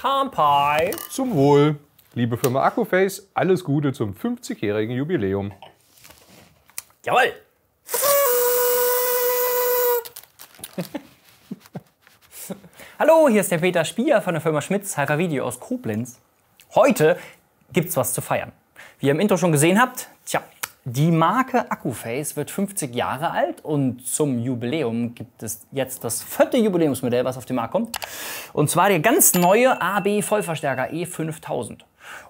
Kampai. Zum Wohl. Liebe Firma Akkuface, alles Gute zum 50-jährigen Jubiläum. Jawoll. Hallo, hier ist der Peter Spier von der Firma Schmitz Halfer Video aus Koblenz. Heute gibt's was zu feiern. Wie ihr im Intro schon gesehen habt, tja, die Marke Akkuface wird 50 Jahre alt und zum Jubiläum gibt es jetzt das vierte Jubiläumsmodell, was auf den Markt kommt. Und zwar der ganz neue AB Vollverstärker E5000.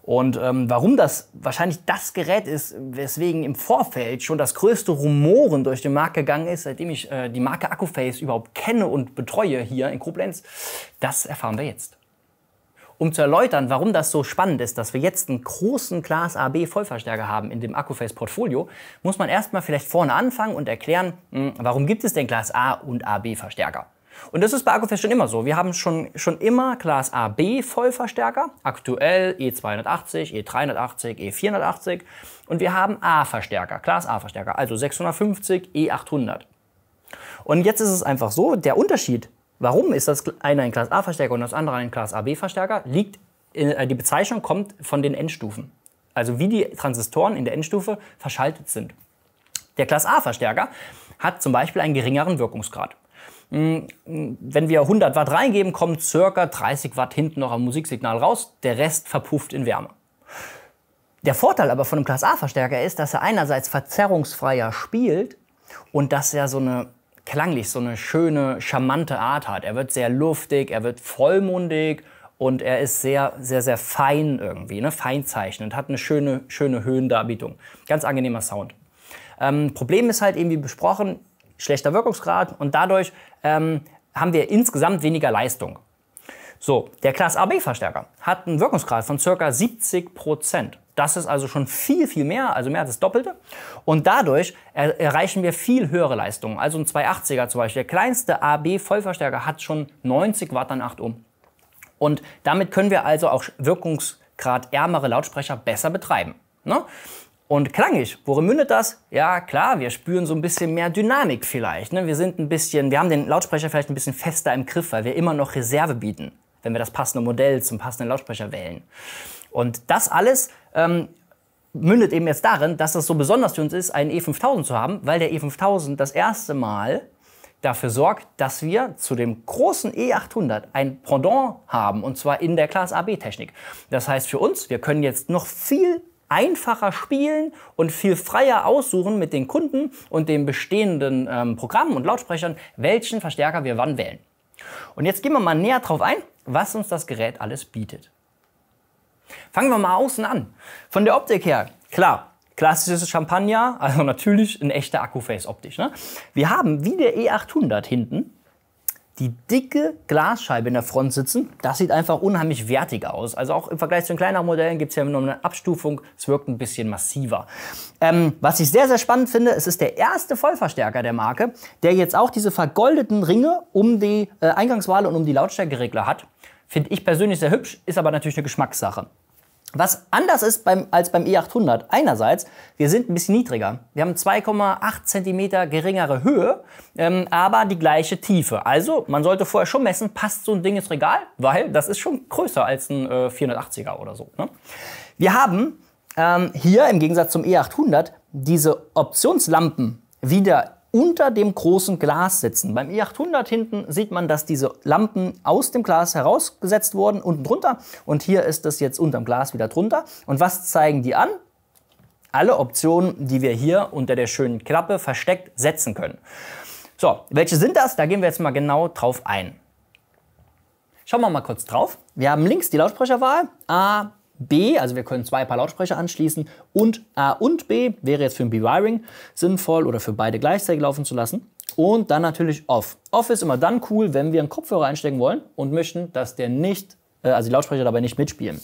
Und ähm, warum das wahrscheinlich das Gerät ist, weswegen im Vorfeld schon das größte Rumoren durch den Markt gegangen ist, seitdem ich äh, die Marke Akkuface überhaupt kenne und betreue hier in Koblenz, das erfahren wir jetzt um zu erläutern, warum das so spannend ist, dass wir jetzt einen großen Class AB Vollverstärker haben in dem Akkuface Portfolio, muss man erstmal vielleicht vorne anfangen und erklären, hm, warum gibt es denn Class A und AB Verstärker? Und das ist bei Akkufest schon immer so. Wir haben schon, schon immer Class AB Vollverstärker, aktuell E280, E380, E480 und wir haben A-Verstärker, Class A-Verstärker, also 650, E800. Und jetzt ist es einfach so, der Unterschied Warum ist das eine ein Class A Verstärker und das andere ein Class AB Verstärker? Liegt in, äh, die Bezeichnung kommt von den Endstufen. Also wie die Transistoren in der Endstufe verschaltet sind. Der Class A Verstärker hat zum Beispiel einen geringeren Wirkungsgrad. Hm, wenn wir 100 Watt reingeben, kommen circa 30 Watt hinten noch am Musiksignal raus. Der Rest verpufft in Wärme. Der Vorteil aber von einem Class A Verstärker ist, dass er einerseits verzerrungsfreier spielt und dass er so eine klanglich so eine schöne, charmante Art hat. Er wird sehr luftig, er wird vollmundig und er ist sehr, sehr, sehr fein irgendwie, ne? feinzeichnend, hat eine schöne, schöne Höhendarbietung. Ganz angenehmer Sound. Ähm, Problem ist halt eben, wie besprochen, schlechter Wirkungsgrad und dadurch ähm, haben wir insgesamt weniger Leistung. So, der Class AB-Verstärker hat einen Wirkungsgrad von ca. 70%. Prozent. Das ist also schon viel, viel mehr, also mehr als das Doppelte. Und dadurch er erreichen wir viel höhere Leistungen. Also ein 280er zum Beispiel, der kleinste AB-Vollverstärker hat schon 90 Watt an 8 Ohm. Und damit können wir also auch wirkungsgradärmere Lautsprecher besser betreiben. Ne? Und klangig, worin mündet das? Ja, klar, wir spüren so ein bisschen mehr Dynamik vielleicht. Ne? Wir sind ein bisschen, wir haben den Lautsprecher vielleicht ein bisschen fester im Griff, weil wir immer noch Reserve bieten, wenn wir das passende Modell zum passenden Lautsprecher wählen. Und das alles ähm, mündet eben jetzt darin, dass das so besonders für uns ist, einen E5000 zu haben, weil der E5000 das erste Mal dafür sorgt, dass wir zu dem großen E800 ein Pendant haben, und zwar in der Class AB-Technik. Das heißt für uns, wir können jetzt noch viel einfacher spielen und viel freier aussuchen mit den Kunden und den bestehenden ähm, Programmen und Lautsprechern, welchen Verstärker wir wann wählen. Und jetzt gehen wir mal näher drauf ein, was uns das Gerät alles bietet. Fangen wir mal außen an. Von der Optik her, klar, klassisches Champagner, also natürlich ein echter Akkuface optisch. Ne? Wir haben wie der E800 hinten die dicke Glasscheibe in der Front sitzen. Das sieht einfach unheimlich wertig aus. Also auch im Vergleich zu den kleineren Modellen gibt es ja nur eine Abstufung. Es wirkt ein bisschen massiver. Ähm, was ich sehr, sehr spannend finde, es ist der erste Vollverstärker der Marke, der jetzt auch diese vergoldeten Ringe um die äh, Eingangswale und um die Lautstärkeregler hat. Finde ich persönlich sehr hübsch, ist aber natürlich eine Geschmackssache. Was anders ist beim, als beim E800, einerseits, wir sind ein bisschen niedriger. Wir haben 2,8 cm geringere Höhe, ähm, aber die gleiche Tiefe. Also man sollte vorher schon messen, passt so ein Ding ins Regal, weil das ist schon größer als ein äh, 480er oder so. Ne? Wir haben ähm, hier im Gegensatz zum E800 diese Optionslampen wieder unter dem großen Glas sitzen. Beim i800 e hinten sieht man, dass diese Lampen aus dem Glas herausgesetzt wurden, unten drunter. Und hier ist das jetzt unterm Glas wieder drunter. Und was zeigen die an? Alle Optionen, die wir hier unter der schönen Klappe versteckt setzen können. So, welche sind das? Da gehen wir jetzt mal genau drauf ein. Schauen wir mal kurz drauf. Wir haben links die Lautsprecherwahl A, B, also wir können zwei Paar Lautsprecher anschließen und A und B wäre jetzt für ein B-Wiring sinnvoll oder für beide gleichzeitig laufen zu lassen. Und dann natürlich Off. Off ist immer dann cool, wenn wir einen Kopfhörer einstecken wollen und möchten, dass der nicht, äh, also die Lautsprecher dabei nicht mitspielen.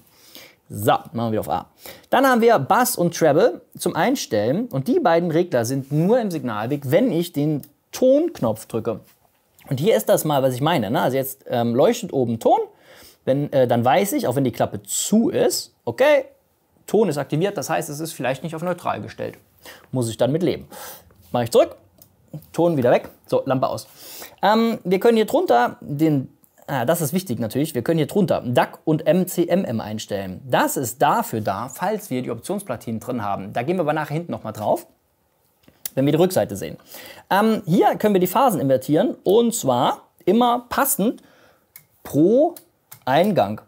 So, machen wir auf A. Dann haben wir Bass und Treble zum Einstellen und die beiden Regler sind nur im Signalweg, wenn ich den Tonknopf drücke. Und hier ist das mal, was ich meine. Ne? Also jetzt ähm, leuchtet oben Ton wenn, äh, dann weiß ich, auch wenn die Klappe zu ist, okay, Ton ist aktiviert, das heißt, es ist vielleicht nicht auf neutral gestellt. Muss ich dann mit leben. Mache ich zurück, Ton wieder weg, so, Lampe aus. Ähm, wir können hier drunter den, ah, das ist wichtig natürlich, wir können hier drunter DAC und MCMM einstellen. Das ist dafür da, falls wir die Optionsplatinen drin haben. Da gehen wir aber nachher hinten nochmal drauf, wenn wir die Rückseite sehen. Ähm, hier können wir die Phasen invertieren und zwar immer passend pro Eingang.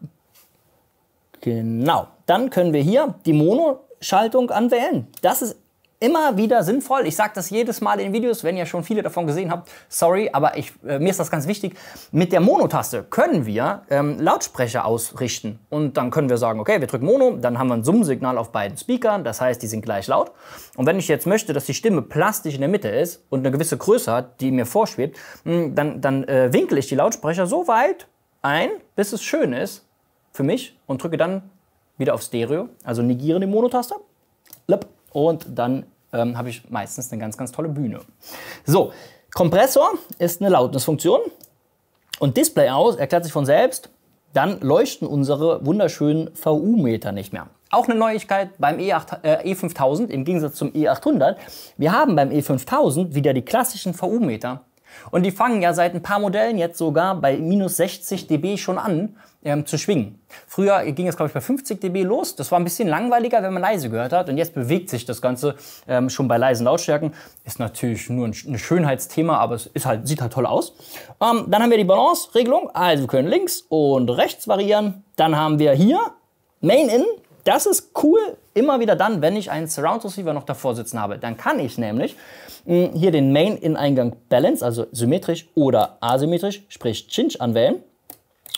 Genau. Dann können wir hier die Mono-Schaltung anwählen. Das ist immer wieder sinnvoll. Ich sage das jedes Mal in Videos, wenn ihr schon viele davon gesehen habt. Sorry, aber ich, äh, mir ist das ganz wichtig. Mit der Mono-Taste können wir ähm, Lautsprecher ausrichten. Und dann können wir sagen, okay, wir drücken Mono, dann haben wir ein Summsignal auf beiden Speakern. Das heißt, die sind gleich laut. Und wenn ich jetzt möchte, dass die Stimme plastisch in der Mitte ist und eine gewisse Größe hat, die mir vorschwebt, hm, dann, dann äh, winkle ich die Lautsprecher so weit, ein, bis es schön ist für mich und drücke dann wieder auf Stereo, also negiere den Monotaster. Und dann ähm, habe ich meistens eine ganz, ganz tolle Bühne. So, Kompressor ist eine Lautnisfunktion und Display aus erklärt sich von selbst, dann leuchten unsere wunderschönen VU-Meter nicht mehr. Auch eine Neuigkeit beim E8, äh, E5000 im Gegensatz zum E800. Wir haben beim E5000 wieder die klassischen VU-Meter und die fangen ja seit ein paar Modellen jetzt sogar bei minus 60 dB schon an ähm, zu schwingen. Früher ging es, glaube ich, bei 50 dB los. Das war ein bisschen langweiliger, wenn man leise gehört hat. Und jetzt bewegt sich das Ganze ähm, schon bei leisen Lautstärken. Ist natürlich nur ein, Schönheitsthema, aber es ist halt, sieht halt toll aus. Ähm, dann haben wir die Balance-Regelung. Also wir können links und rechts variieren. Dann haben wir hier Main-In. Das ist cool, immer wieder dann, wenn ich einen Surround Receiver noch davor sitzen habe. Dann kann ich nämlich hm, hier den Main-In-Eingang Balance, also symmetrisch oder asymmetrisch, sprich Chinch anwählen.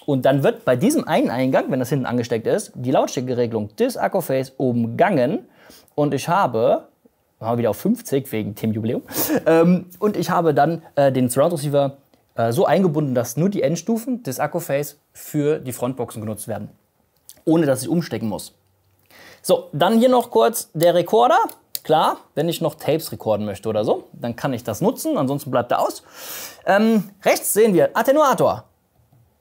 Und dann wird bei diesem einen Eingang, wenn das hinten angesteckt ist, die Lautstärkeregelung des Akkuface oben gangen. Und ich habe, mal wieder auf 50 wegen Themenjubiläum, ähm, und ich habe dann äh, den Surround Receiver äh, so eingebunden, dass nur die Endstufen des Akkuface für die Frontboxen genutzt werden. Ohne dass ich umstecken muss. So, dann hier noch kurz der Rekorder klar, wenn ich noch Tapes rekorden möchte oder so, dann kann ich das nutzen, ansonsten bleibt er aus. Ähm, rechts sehen wir Attenuator.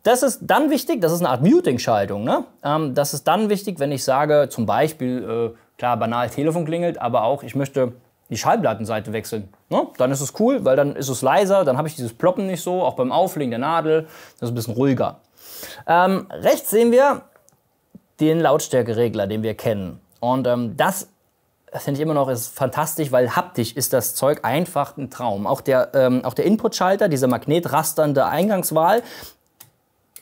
Das ist dann wichtig, das ist eine Art Muting-Schaltung. Ne? Ähm, das ist dann wichtig, wenn ich sage, zum Beispiel, äh, klar, banal Telefon klingelt, aber auch ich möchte die Schallplattenseite wechseln. Ne? Dann ist es cool, weil dann ist es leiser, dann habe ich dieses Ploppen nicht so, auch beim Auflegen der Nadel, das ist ein bisschen ruhiger. Ähm, rechts sehen wir den Lautstärkeregler, den wir kennen. Und ähm, das finde ich immer noch ist fantastisch, weil haptisch ist das Zeug einfach ein Traum. Auch der, ähm, auch der Input-Schalter, diese magnetrasternde Eingangswahl,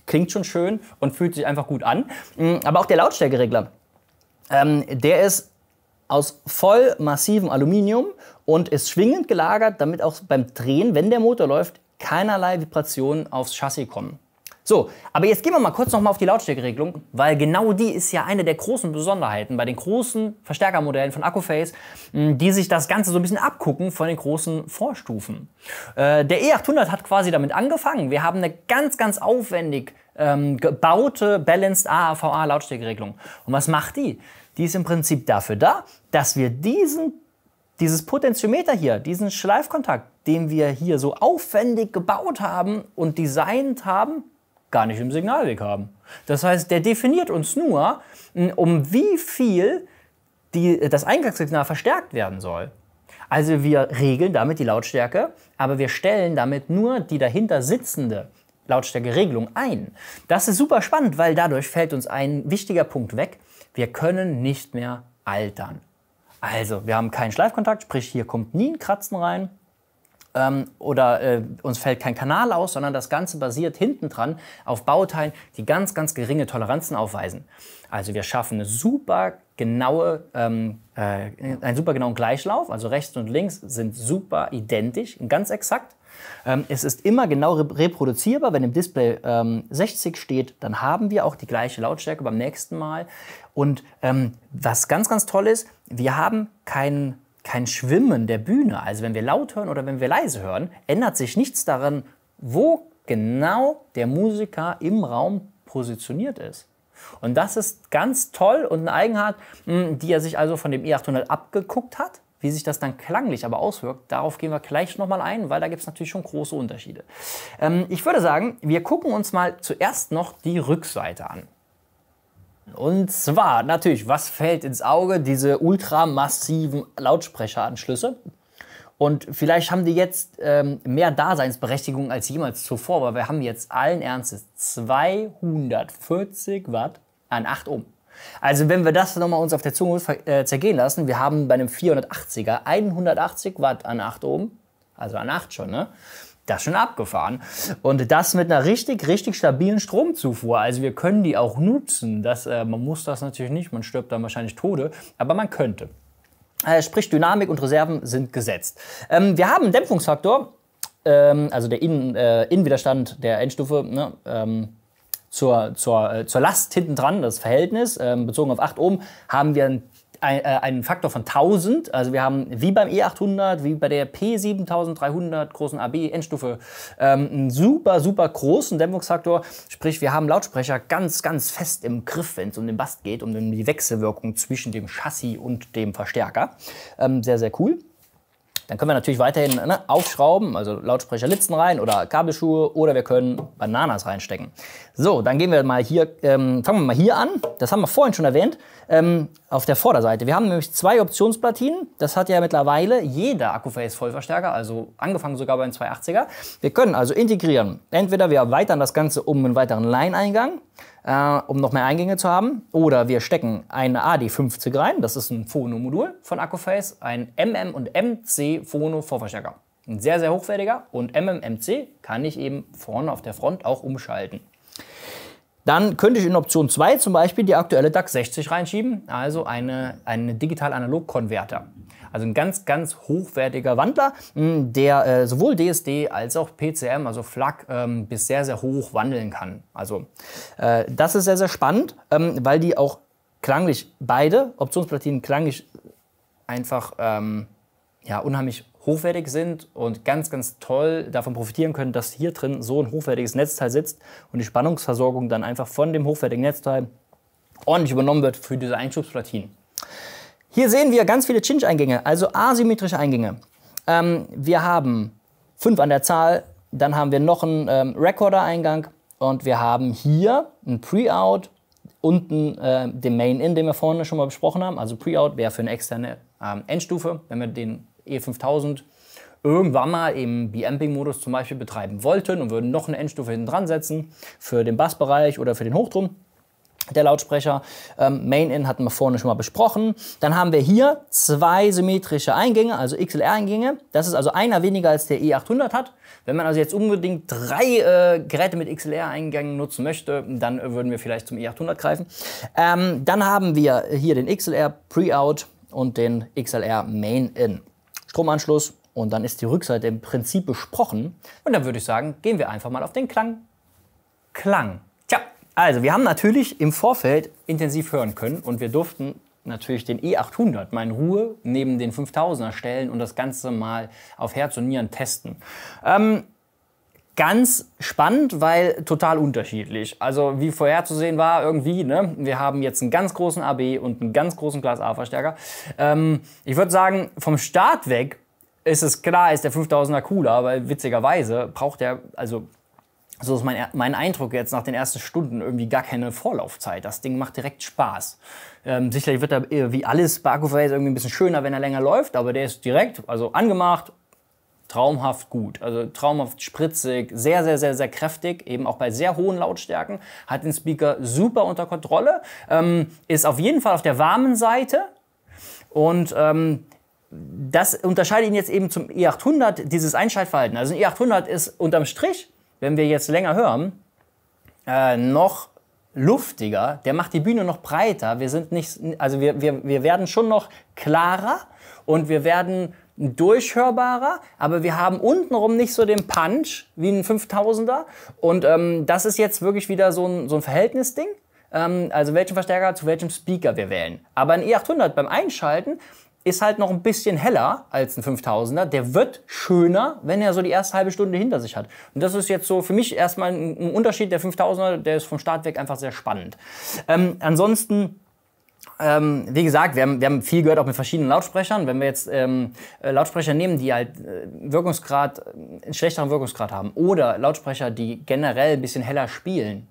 klingt schon schön und fühlt sich einfach gut an. Mm, aber auch der Lautstärkeregler, ähm, der ist aus voll massivem Aluminium und ist schwingend gelagert, damit auch beim Drehen, wenn der Motor läuft, keinerlei Vibrationen aufs Chassis kommen. So, aber jetzt gehen wir mal kurz nochmal auf die Lautstärkeregelung, weil genau die ist ja eine der großen Besonderheiten bei den großen Verstärkermodellen von Akkuface, die sich das Ganze so ein bisschen abgucken von den großen Vorstufen. Äh, der E800 hat quasi damit angefangen. Wir haben eine ganz, ganz aufwendig ähm, gebaute Balanced AAVA Lautstärkeregelung. Und was macht die? Die ist im Prinzip dafür da, dass wir diesen dieses Potentiometer hier, diesen Schleifkontakt, den wir hier so aufwendig gebaut haben und designt haben, gar nicht im Signalweg haben. Das heißt, der definiert uns nur, um wie viel die, das Eingangssignal verstärkt werden soll. Also wir regeln damit die Lautstärke, aber wir stellen damit nur die dahinter sitzende Lautstärkeregelung ein. Das ist super spannend, weil dadurch fällt uns ein wichtiger Punkt weg. Wir können nicht mehr altern. Also, wir haben keinen Schleifkontakt, sprich hier kommt nie ein Kratzen rein, ähm, oder äh, uns fällt kein Kanal aus, sondern das Ganze basiert hinten dran auf Bauteilen, die ganz, ganz geringe Toleranzen aufweisen. Also wir schaffen eine super genaue, ähm, äh, einen super genauen Gleichlauf, also rechts und links sind super identisch, ganz exakt. Ähm, es ist immer genau reproduzierbar. Wenn im Display ähm, 60 steht, dann haben wir auch die gleiche Lautstärke beim nächsten Mal. Und ähm, was ganz, ganz toll ist, wir haben keinen kein Schwimmen der Bühne. Also wenn wir laut hören oder wenn wir leise hören, ändert sich nichts daran, wo genau der Musiker im Raum positioniert ist. Und das ist ganz toll und eine Eigenart, hm, die er sich also von dem E800 abgeguckt hat. Wie sich das dann klanglich aber auswirkt, darauf gehen wir gleich nochmal ein, weil da gibt es natürlich schon große Unterschiede. Ähm, ich würde sagen, wir gucken uns mal zuerst noch die Rückseite an. Und zwar natürlich, was fällt ins Auge? Diese ultramassiven Lautsprecheranschlüsse. Und vielleicht haben die jetzt ähm, mehr Daseinsberechtigung als jemals zuvor, weil wir haben jetzt allen Ernstes 240 Watt an 8 Ohm. Also wenn wir das nochmal uns auf der Zunge äh, zergehen lassen, wir haben bei einem 480er 180 Watt an 8 Ohm, also an 8 schon, ne? das schon abgefahren. Und das mit einer richtig, richtig stabilen Stromzufuhr. Also wir können die auch nutzen. Das, äh, man muss das natürlich nicht, man stirbt dann wahrscheinlich Tode, aber man könnte. Äh, sprich, Dynamik und Reserven sind gesetzt. Ähm, wir haben einen Dämpfungsfaktor, ähm, also der Innen, äh, Innenwiderstand der Endstufe, ne, ähm, zur, zur, äh, zur Last hinten dran, das Verhältnis, ähm, bezogen auf 8 Ohm, haben wir einen äh, einen Faktor von 1000. Also wir haben wie beim E800, wie bei der P7300 großen AB Endstufe ähm, einen super, super großen Dämpfungsfaktor. Sprich, wir haben Lautsprecher ganz, ganz fest im Griff, wenn es um den Bast geht, um die Wechselwirkung zwischen dem Chassis und dem Verstärker. Ähm, sehr, sehr cool. Dann können wir natürlich weiterhin ne, aufschrauben, also Lautsprecherlitzen rein oder Kabelschuhe oder wir können Bananas reinstecken. So, dann gehen wir mal hier, ähm, fangen wir mal hier an. Das haben wir vorhin schon erwähnt, ähm, auf der Vorderseite. Wir haben nämlich zwei Optionsplatinen. Das hat ja mittlerweile jeder Akkuface-Vollverstärker, also angefangen sogar beim 280er. Wir können also integrieren. Entweder wir erweitern das Ganze um einen weiteren Line-Eingang, äh, um noch mehr Eingänge zu haben, oder wir stecken eine AD50 rein. Das ist ein Phono-Modul von Akkuface, ein MM- und mc phono vollverstärker Ein sehr, sehr hochwertiger und MMMC kann ich eben vorne auf der Front auch umschalten. Dann könnte ich in Option 2 zum Beispiel die aktuelle DAX 60 reinschieben, also eine, eine Digital-Analog-Konverter. Also ein ganz, ganz hochwertiger Wandler, hm, der äh, sowohl DSD als auch PCM, also FLAC, ähm, bis sehr, sehr hoch wandeln kann. Also äh, das ist sehr, sehr spannend, ähm, weil die auch klanglich, beide Optionsplatinen klanglich einfach ähm, ja, unheimlich hochwertig sind und ganz, ganz toll davon profitieren können, dass hier drin so ein hochwertiges Netzteil sitzt und die Spannungsversorgung dann einfach von dem hochwertigen Netzteil ordentlich übernommen wird für diese Einschubsplatinen. Hier sehen wir ganz viele Chinch-Eingänge, also asymmetrische Eingänge. Ähm, wir haben fünf an der Zahl, dann haben wir noch einen ähm, Recorder-Eingang und wir haben hier einen Pre-Out, unten äh, den Main-In, den wir vorne schon mal besprochen haben. Also Pre-Out wäre für eine externe ähm, Endstufe, wenn wir den E5000 irgendwann mal im B-Amping-Modus zum Beispiel betreiben wollten und würden noch eine Endstufe hinten dran setzen für den Bassbereich oder für den Hochdruck der Lautsprecher. Ähm, Main-In hatten wir vorne schon mal besprochen. Dann haben wir hier zwei symmetrische Eingänge, also XLR-Eingänge. Das ist also einer weniger als der E800 hat. Wenn man also jetzt unbedingt drei äh, Geräte mit XLR-Eingängen nutzen möchte, dann würden wir vielleicht zum E800 greifen. Ähm, dann haben wir hier den XLR Pre-Out und den XLR Main-In. Stromanschluss und dann ist die Rückseite im Prinzip besprochen. Und dann würde ich sagen, gehen wir einfach mal auf den Klang. Klang. Tja, also wir haben natürlich im Vorfeld intensiv hören können und wir durften natürlich den E800 mal in Ruhe neben den 5000er stellen und das Ganze mal auf Herz und Nieren testen. Ähm, Ganz spannend, weil total unterschiedlich. Also wie vorherzusehen war irgendwie, ne? wir haben jetzt einen ganz großen AB und einen ganz großen Glas A-Verstärker. Ähm, ich würde sagen, vom Start weg ist es klar, ist der 5000er cooler, weil witzigerweise braucht er, also so ist mein, mein Eindruck jetzt nach den ersten Stunden irgendwie gar keine Vorlaufzeit. Das Ding macht direkt Spaß. Ähm, sicherlich wird er wie alles bei Akkuverhältnis irgendwie ein bisschen schöner, wenn er länger läuft, aber der ist direkt, also angemacht, traumhaft gut. Also traumhaft spritzig, sehr, sehr, sehr, sehr kräftig, eben auch bei sehr hohen Lautstärken. Hat den Speaker super unter Kontrolle. Ähm, ist auf jeden Fall auf der warmen Seite. Und ähm, das unterscheidet ihn jetzt eben zum E800, dieses Einschaltverhalten. Also ein E800 ist unterm Strich, wenn wir jetzt länger hören, äh, noch luftiger, der macht die Bühne noch breiter. Wir sind nicht, also wir, wir, wir werden schon noch klarer und wir werden durchhörbarer, aber wir haben untenrum nicht so den Punch wie ein 5000er. Und ähm, das ist jetzt wirklich wieder so ein, so ein Verhältnisding. Ähm, also welchen Verstärker zu welchem Speaker wir wählen. Aber ein E800 beim Einschalten ist halt noch ein bisschen heller als ein 5000er. Der wird schöner, wenn er so die erste halbe Stunde hinter sich hat. Und das ist jetzt so für mich erstmal ein, Unterschied. Der 5000er, der ist vom Start weg einfach sehr spannend. Ähm, ansonsten ähm, wie gesagt, wir haben, wir haben viel gehört, auch mit verschiedenen Lautsprechern. Wenn wir jetzt ähm, äh, Lautsprecher nehmen, die halt äh, Wirkungsgrad, einen schlechteren Wirkungsgrad haben oder Lautsprecher, die generell ein bisschen heller spielen,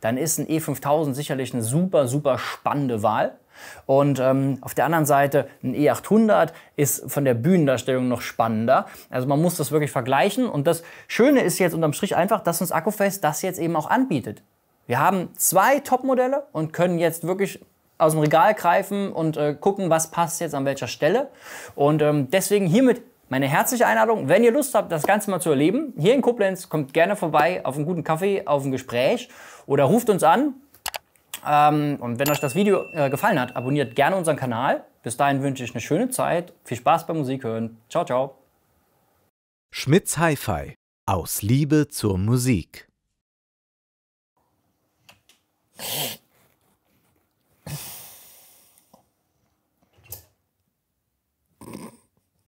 dann ist ein E5000 sicherlich eine super, super spannende Wahl. Und ähm, auf der anderen Seite ein E800 ist von der Bühnendarstellung noch spannender. Also man muss das wirklich vergleichen. Und das Schöne ist jetzt unterm Strich einfach, dass uns Akkuface das jetzt eben auch anbietet. Wir haben zwei Top-Modelle und können jetzt wirklich aus dem Regal greifen und äh, gucken, was passt jetzt an welcher Stelle. Und ähm, deswegen hiermit meine herzliche Einladung, wenn ihr Lust habt, das Ganze mal zu erleben, hier in Koblenz, kommt gerne vorbei auf einen guten Kaffee, auf ein Gespräch oder ruft uns an. Ähm, und wenn euch das Video äh, gefallen hat, abonniert gerne unseren Kanal. Bis dahin wünsche ich eine schöne Zeit, viel Spaß beim Musik hören. Ciao, ciao. Schmitz Hi-Fi aus Liebe zur Musik.